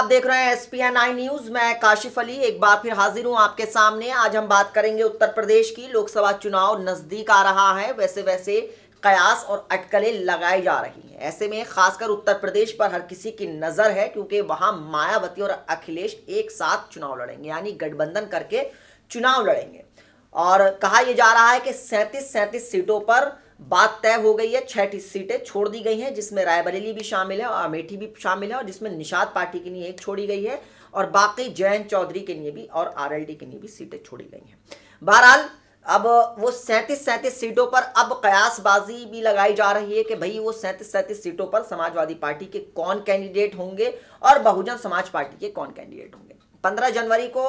आप देख रहे हैं S P N I news मैं काशिफ अली एक बार फिर हाजिर हूं आपके सामने आज हम बात करेंगे उत्तर प्रदेश की लोकसभा चुनाव नजदीक आ रहा है वैसे वैसे कयास और अटकलें लगाई जा रही हैं ऐसे में खासकर उत्तर प्रदेश पर हर किसी की नजर है क्योंकि वहां मायावती और अखिलेश एक साथ चुनाव लड़ेंगे यानी गठबंधन करके चुनाव लड़ेंगे और कहा यह जा रहा है कि सैंतीस सैंतीस सीटों पर बात तय हो गई है छह सीटें छोड़ दी गई हैं जिसमें रायबरेली भी शामिल है और अमेठी भी शामिल है और जिसमें निषाद पार्टी के लिए एक छोड़ी गई है और बाकी जयंत चौधरी के लिए भी और आरएलडी के लिए भी सीटें छोड़ी गई हैं बहरहाल अब वो सैंतीस सैंतीस सीटों पर अब कयासबाजी भी लगाई जा रही है कि भाई वो सैंतीस सैंतीस सीटों पर समाजवादी पार्टी के कौन कैंडिडेट होंगे और बहुजन समाज पार्टी के कौन कैंडिडेट होंगे पंद्रह जनवरी को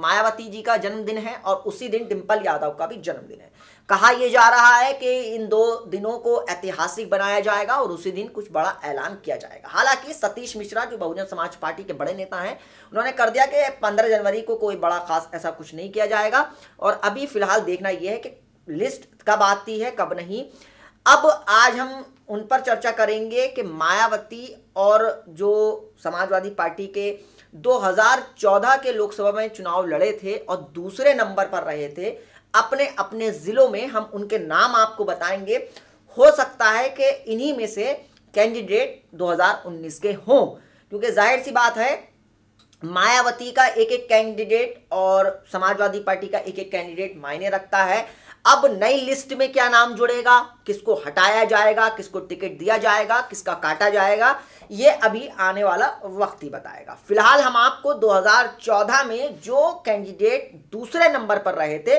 मायावती जी का जन्मदिन है और उसी दिन डिम्पल यादव का भी जन्मदिन है कहा यह जा रहा है कि इन दो दिनों को ऐतिहासिक बनाया जाएगा और उसी दिन कुछ बड़ा ऐलान किया जाएगा हालांकि सतीश मिश्रा जो बहुजन समाज पार्टी के बड़े नेता हैं उन्होंने कर दिया कि पंद्रह जनवरी को कोई बड़ा खास ऐसा कुछ नहीं किया जाएगा और अभी फिलहाल देखना यह है कि लिस्ट कब आती है कब नहीं अब आज हम उन पर चर्चा करेंगे कि मायावती और जो समाजवादी पार्टी के 2014 के लोकसभा में चुनाव लड़े थे और दूसरे नंबर पर रहे थे अपने अपने ज़िलों में हम उनके नाम आपको बताएंगे हो सकता है कि इन्हीं में से कैंडिडेट 2019 के हों क्योंकि जाहिर सी बात है मायावती का एक एक कैंडिडेट और समाजवादी पार्टी का एक एक कैंडिडेट मायने रखता है अब नई लिस्ट में क्या नाम जुड़ेगा किसको हटाया जाएगा किसको टिकट दिया जाएगा किसका काटा जाएगा ये अभी आने वाला वक्त ही बताएगा फिलहाल हम आपको 2014 में जो कैंडिडेट दूसरे नंबर पर रहे थे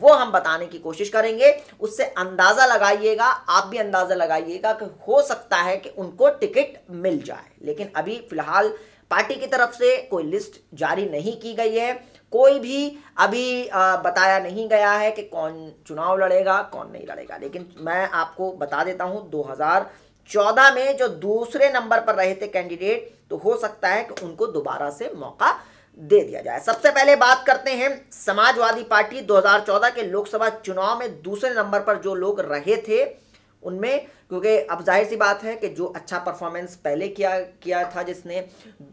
वो हम बताने की कोशिश करेंगे उससे अंदाज़ा लगाइएगा आप भी अंदाज़ा लगाइएगा कि हो सकता है कि उनको टिकट मिल जाए लेकिन अभी फ़िलहाल पार्टी की तरफ से कोई लिस्ट जारी नहीं की गई है कोई भी अभी बताया नहीं गया है कि कौन चुनाव लड़ेगा कौन नहीं लड़ेगा लेकिन मैं आपको बता देता हूं 2014 में जो दूसरे नंबर पर रहे थे कैंडिडेट तो हो सकता है कि उनको दोबारा से मौका दे दिया जाए सबसे पहले बात करते हैं समाजवादी पार्टी 2014 के लोकसभा चुनाव में दूसरे नंबर पर जो लोग रहे थे उनमें क्योंकि अब जाहिर सी बात है कि जो अच्छा परफॉर्मेंस पहले किया किया था जिसने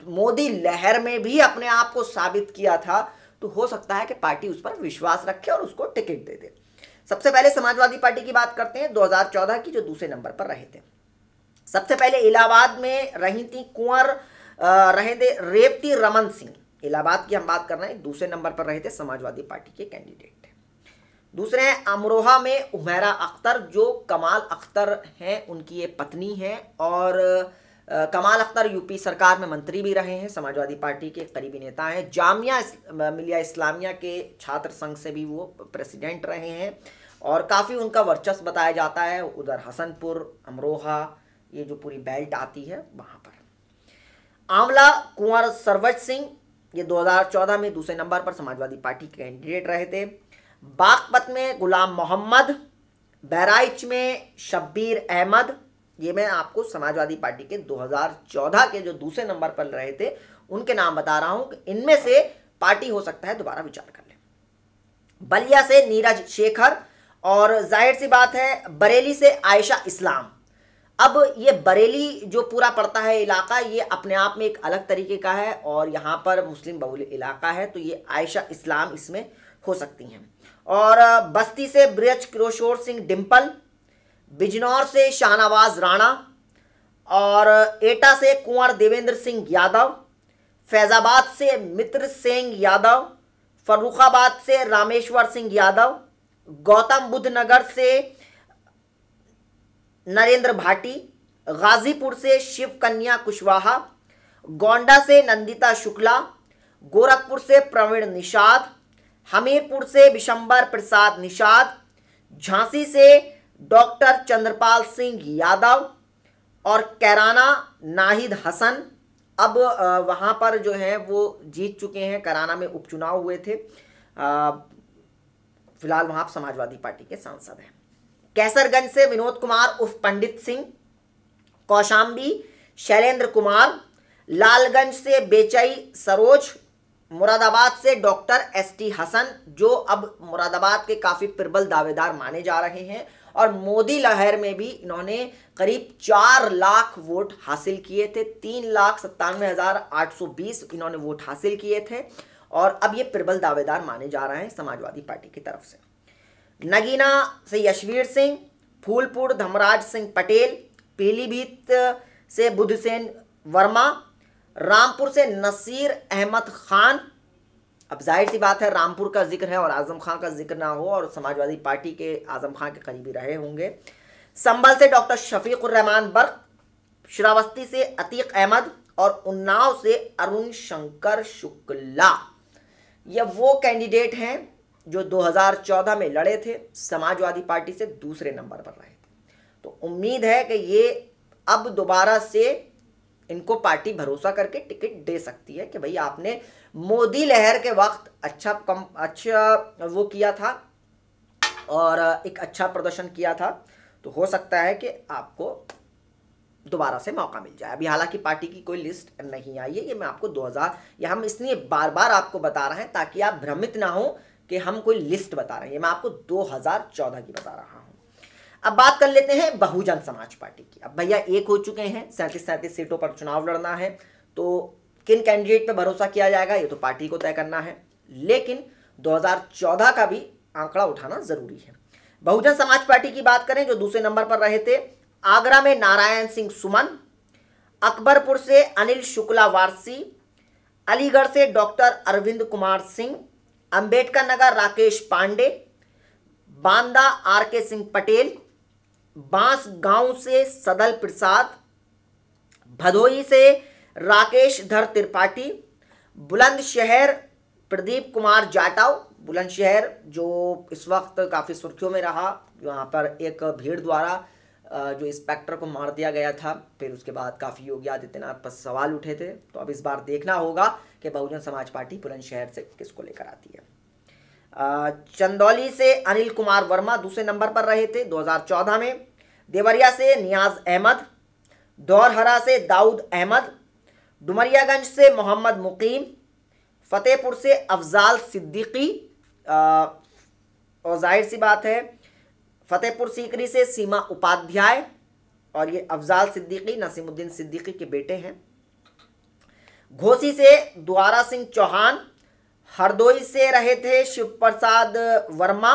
मोदी लहर में भी अपने आप को साबित किया था तो हो सकता है कि पार्टी उस पर विश्वास रखे और उसको टिकट दे दे सबसे पहले समाजवादी पार्टी की बात करते हैं 2014 की जो दूसरे नंबर पर रहे थे सबसे पहले इलाहाबाद में रही थी कुंवर रहे थे रेवती रमन सिंह इलाहाबाद की हम बात कर रहे हैं दूसरे नंबर पर रहे थे समाजवादी पार्टी के कैंडिडेट दूसरे हैं अमरोहा में उमेरा अख्तर जो कमाल अख्तर हैं उनकी ये पत्नी हैं और कमाल अख्तर यूपी सरकार में मंत्री भी रहे हैं समाजवादी पार्टी के करीबी नेता हैं जामिया इस, मिलिया इस्लामिया के छात्र संघ से भी वो प्रेसिडेंट रहे हैं और काफ़ी उनका वर्चस्व बताया जाता है उधर हसनपुर अमरोहा ये जो पूरी बेल्ट आती है वहाँ पर आंवला कुंवर सरवज सिंह ये 2014 में दूसरे नंबर पर समाजवादी पार्टी के कैंडिडेट रहे थे बागपत में गुलाम मोहम्मद बहराइच में शब्बीर अहमद ये मैं आपको समाजवादी पार्टी के 2014 के जो दूसरे नंबर पर रहे थे उनके नाम बता रहा हूं इनमें से पार्टी हो सकता है दोबारा विचार कर ले बलिया से नीरज शेखर और जाहिर सी बात है बरेली से आयशा इस्लाम अब ये बरेली जो पूरा पड़ता है इलाका ये अपने आप में एक अलग तरीके का है और यहाँ पर मुस्लिम बहुल इलाका है तो ये आयशा इस्लाम इसमें हो सकती हैं और बस्ती से ब्रज किशोर सिंह डिम्पल बिजनौर से शाहनवाज राणा और एटा से कुंवर देवेंद्र सिंह यादव फैज़ाबाद से मित्र सिंह यादव फर्रुखाबाद से रामेश्वर सिंह यादव गौतम बुद्ध नगर से नरेंद्र भाटी गाजीपुर से शिव कन्या कुशवाहा गोंडा से नंदिता शुक्ला गोरखपुर से प्रवीण निषाद हमीरपुर से विशंबर प्रसाद निषाद झांसी से डॉक्टर चंद्रपाल सिंह यादव और कैराना नाहिद हसन अब वहाँ पर जो है वो जीत चुके हैं कराना में उपचुनाव हुए थे फिलहाल वहाँ समाजवादी पार्टी के सांसद हैं कैसरगंज से विनोद कुमार उर्फ पंडित सिंह कौशाम्बी शैलेंद्र कुमार लालगंज से बेचई सरोज मुरादाबाद से डॉक्टर एस टी हसन जो अब मुरादाबाद के काफ़ी प्रबल दावेदार माने जा रहे हैं और मोदी लहर में भी इन्होंने करीब चार लाख वोट हासिल किए थे तीन लाख सत्तानवे हज़ार आठ सौ बीस इन्होंने वोट हासिल किए थे और अब ये प्रबल दावेदार माने जा रहे हैं समाजवादी पार्टी की तरफ से नगीना से यशवीर सिंह फूलपुर धमराज सिंह पटेल पीलीभीत से बुद्धसेन वर्मा रामपुर से नसीर अहमद खान अब जाहिर सी बात है रामपुर का जिक्र है और आजम खां का जिक्र ना हो और समाजवादी पार्टी के आजम खान के करीबी रहे होंगे संभल से डॉक्टर शफीकुररहमान बर्क श्रावस्ती से अतीक अहमद और उन्नाव से अरुण शंकर शुक्ला ये वो कैंडिडेट हैं जो 2014 में लड़े थे समाजवादी पार्टी से दूसरे नंबर पर रहे थे तो उम्मीद है कि ये अब दोबारा से इनको पार्टी भरोसा करके टिकट दे सकती है कि भाई आपने मोदी लहर के वक्त अच्छा कम अच्छा वो किया था और एक अच्छा प्रदर्शन किया था तो हो सकता है कि आपको दोबारा से मौका मिल जाए अभी हालांकि पार्टी की कोई लिस्ट नहीं आई है ये मैं आपको 2000 हजार हम इसलिए बार बार आपको बता रहे हैं ताकि आप भ्रमित ना हो कि हम कोई लिस्ट बता रहे हैं मैं आपको 2014 की बता रहा हूं अब बात कर लेते हैं बहुजन समाज पार्टी की अब भैया एक हो चुके हैं सैंतीस सैंतीस सीटों पर चुनाव लड़ना है तो किन कैंडिडेट पर भरोसा किया जाएगा ये तो पार्टी को तय करना है लेकिन 2014 का भी आंकड़ा उठाना जरूरी है बहुजन समाज पार्टी की बात करें जो दूसरे नंबर पर रहे थे आगरा में नारायण सिंह सुमन अकबरपुर से अनिल शुक्ला वारसी अलीगढ़ से doctor Arvind Kumar Singh Ambedkar Nagar Rakesh Pandey Banda R K Singh Patel बांस गांव से सदल प्रसाद भदोही से राकेश धर त्रिपाठी बुलंदशहर प्रदीप कुमार जाटव बुलंदशहर जो इस वक्त काफ़ी सुर्खियों में रहा यहाँ पर एक भीड़ द्वारा जो इंस्पेक्टर को मार दिया गया था फिर उसके बाद काफ़ी योगी आदित्यनाथ पर सवाल उठे थे तो अब इस बार देखना होगा कि बहुजन समाज पार्टी बुलंदशहर से किसको लेकर आती है चंदौली से अनिल कुमार वर्मा दूसरे नंबर पर रहे थे 2014 में देवरिया से नियाज अहमद दौरहरा से दाऊद अहमद डुमरियागंज से मोहम्मद मुकीम फतेहपुर से अफजाल सिद्दीकी और जाहिर सी बात है फतेहपुर सीकरी से सीमा उपाध्याय और ये अफजाल सिद्दीकी नसीमुद्दीन सिद्दीकी के बेटे हैं घोसी से द्वारा सिंह चौहान हरदोई से रहे थे शिव प्रसाद वर्मा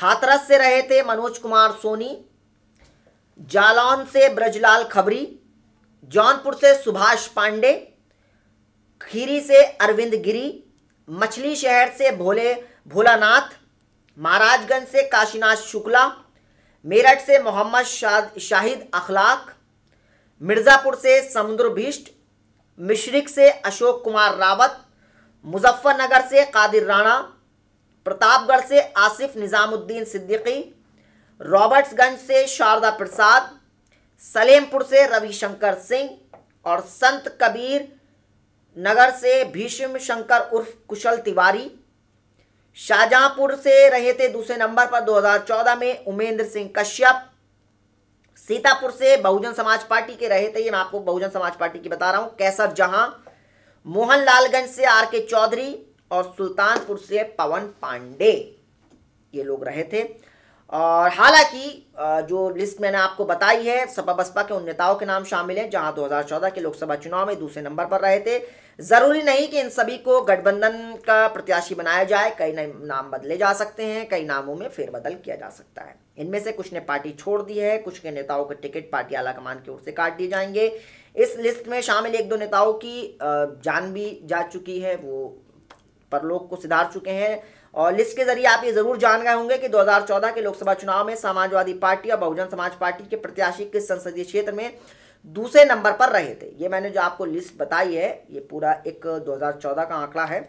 हाथरस से रहे थे मनोज कुमार सोनी जालौन से ब्रजलाल खबरी जौनपुर से सुभाष पांडे खीरी से अरविंद गिरी मछली शहर से भोले भोलानाथ महाराजगंज से काशीनाथ शुक्ला मेरठ से मोहम्मद शाहिद अखलाक मिर्ज़ापुर से समुद्र भीष्ट मिश्रिक से अशोक कुमार रावत मुजफ्फरनगर से कादिर राणा प्रतापगढ़ से आसिफ निज़ामुद्दीन सिद्दीकी रॉबर्ट्सगंज से शारदा प्रसाद सलेमपुर से रविशंकर सिंह और संत कबीर नगर से भीष्म शंकर उर्फ कुशल तिवारी शाहजहांपुर से रहे थे दूसरे नंबर पर 2014 में उमेंद्र सिंह कश्यप सीतापुर से बहुजन समाज पार्टी के रहे थे ये मैं आपको बहुजन समाज पार्टी की बता रहा हूं कैसर जहां मोहनलालगंज से आर के चौधरी और सुल्तानपुर से पवन पांडे ये लोग रहे थे और हालांकि जो लिस्ट मैंने आपको बताई है सपा बसपा के उन नेताओं के नाम शामिल हैं जहां 2014 के लोकसभा चुनाव में दूसरे नंबर पर रहे थे ज़रूरी नहीं कि इन सभी को गठबंधन का प्रत्याशी बनाया जाए कई नाम बदले जा सकते हैं कई नामों में फेरबदल किया जा सकता है इनमें से कुछ ने पार्टी छोड़ दी है कुछ के नेताओं के टिकट पार्टी आला कमान की ओर से काट दिए जाएंगे इस लिस्ट में शामिल एक दो नेताओं की जान भी जा चुकी है वो परलोक को सुधार चुके हैं और लिस्ट के जरिए आप ये जरूर जान गए होंगे कि 2014 के लोकसभा चुनाव में समाजवादी पार्टी और बहुजन समाज पार्टी के प्रत्याशी किस संसदीय क्षेत्र में दूसरे नंबर पर रहे थे ये मैंने जो आपको लिस्ट बताई है ये पूरा एक 2014 का आंकड़ा है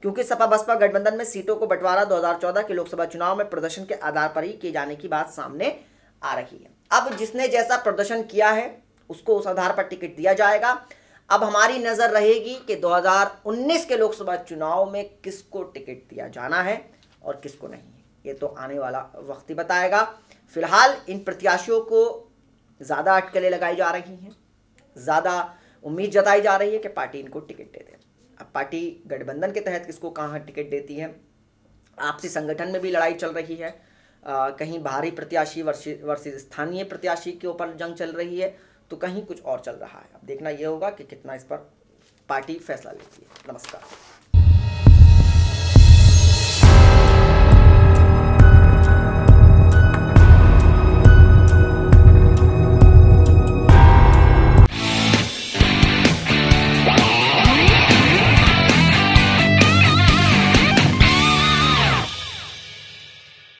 क्योंकि सपा बसपा गठबंधन में सीटों को बंटवारा दो के लोकसभा चुनाव में प्रदर्शन के आधार पर ही किए जाने की बात सामने आ रही है अब जिसने जैसा प्रदर्शन किया है उसको उस आधार पर टिकट दिया जाएगा अब हमारी नज़र रहेगी कि 2019 के लोकसभा चुनाव में किसको टिकट दिया जाना है और किसको नहीं ये तो आने वाला वक्त ही बताएगा फिलहाल इन प्रत्याशियों को ज़्यादा अटकलें लगाई जा रही हैं ज़्यादा उम्मीद जताई जा रही है कि पार्टी इनको टिकट दे दे अब पार्टी गठबंधन के तहत किसको कहाँ टिकट देती है आपसी संगठन में भी लड़ाई चल रही है आ, कहीं बाहरी प्रत्याशी वर्षी स्थानीय प्रत्याशी के ऊपर जंग चल रही है तो कहीं कुछ और चल रहा है अब देखना यह होगा कि कितना इस पर पार्टी फैसला लेती है नमस्कार